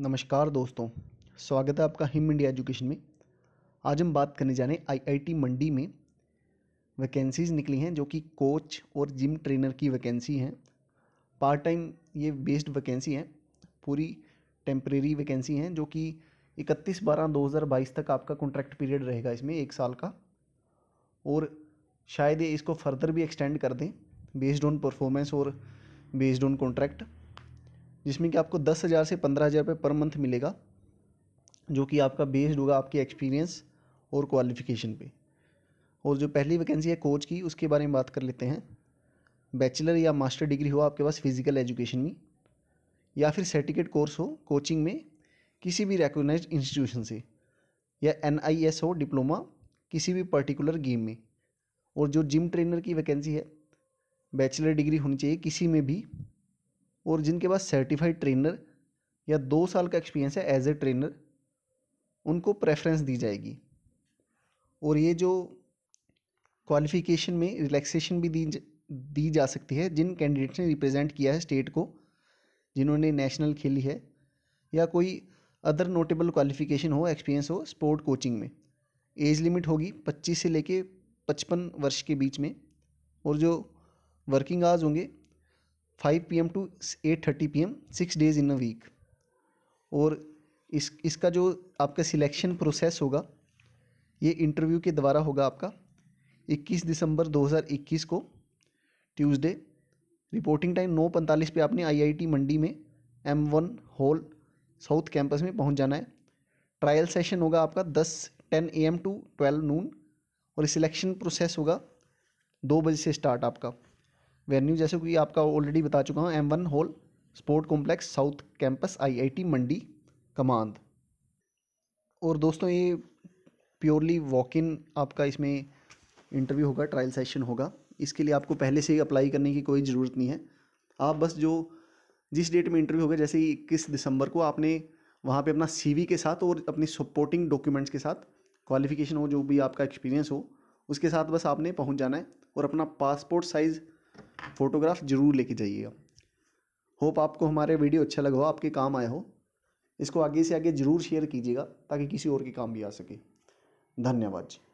नमस्कार दोस्तों स्वागत है आपका हिम इंडिया एजुकेशन में आज हम बात करने जा रहे हैं आईआईटी मंडी में वैकेंसीज़ निकली हैं जो कि कोच और जिम ट्रेनर की वैकेंसी हैं पार्ट टाइम ये बेस्ड वैकेंसी हैं पूरी टेम्परेरी वैकेंसी हैं जो कि इकतीस बारह दो हज़ार बाईस तक आपका कॉन्ट्रैक्ट पीरियड रहेगा इसमें एक साल का और शायद ये इसको फर्दर भी एक्सटेंड कर दें बेस्ड ऑन परफॉर्मेंस और बेस्ड ऑन कॉन्ट्रैक्ट जिसमें कि आपको दस हज़ार से पंद्रह हज़ार रुपये पर मंथ मिलेगा जो कि आपका बेस्ड होगा आपके एक्सपीरियंस और क्वालिफिकेशन पे और जो पहली वैकेंसी है कोच की उसके बारे में बात कर लेते हैं बैचलर या मास्टर डिग्री हो आपके पास फिजिकल एजुकेशन में या फिर सर्टिफिकेट कोर्स हो कोचिंग में किसी भी रिकोगनाइज इंस्टीट्यूशन से या एन हो डिप्लोमा किसी भी पर्टिकुलर गेम में और जो जिम ट्रेनर की वैकेंसी है बैचलर डिग्री होनी चाहिए किसी में भी और जिनके पास सर्टिफाइड ट्रेनर या दो साल का एक्सपीरियंस है एज ए ट्रेनर उनको प्रेफरेंस दी जाएगी और ये जो क्वालिफिकेशन में रिलैक्सेशन भी दी दी जा सकती है जिन कैंडिडेट्स ने रिप्रेजेंट किया है स्टेट को जिन्होंने नेशनल खेली है या कोई अदर नोटेबल क्वालिफिकेशन हो एक्सपीरियंस हो स्पोर्ट कोचिंग में एज लिमिट होगी 25 से लेके 55 वर्ष के बीच में और जो वर्किंग आवर्स होंगे five P M to eight thirty P M six days in a week और इस इसका जो आपका सिलेक्शन प्रोसेस होगा ये इंटरव्यू के द्वारा होगा आपका 21 दिसंबर 2021 को ट्यूसडे रिपोर्टिंग टाइम नौ पैंतालीस पे आपने आईआईटी मंडी में M one hall south campus में पहुंच जाना है ट्रायल सेशन होगा आपका दस ten A M to twelve noon और सिलेक्शन प्रोसेस होगा दो बजे से स्टार्ट आपका वेन्यू जैसे कि आपका ऑलरेडी बता चुका हूँ M one hall sport complex south campus IIT Mandi Kamand और दोस्तों ये प्योरली वॉक इन आपका इसमें इंटरव्यू होगा ट्रायल सेशन होगा इसके लिए आपको पहले से ही अप्लाई करने की कोई ज़रूरत नहीं है आप बस जो जिस डेट में इंटरव्यू होगा जैसे इक्कीस दिसंबर को आपने वहाँ पे अपना सीवी के साथ और अपनी सपोर्टिंग डॉक्यूमेंट्स के साथ क्वालिफिकेशन हो जो भी आपका एक्सपीरियंस हो उसके साथ बस आपने पहुँच जाना है और अपना पासपोर्ट साइज़ फ़ोटोग्राफ ज़रूर लेके जाइएगा होप आपको हमारे वीडियो अच्छा लगा हो आपके काम आया हो इसको आगे से आगे ज़रूर शेयर कीजिएगा ताकि किसी और के काम भी आ सके धन्यवाद जी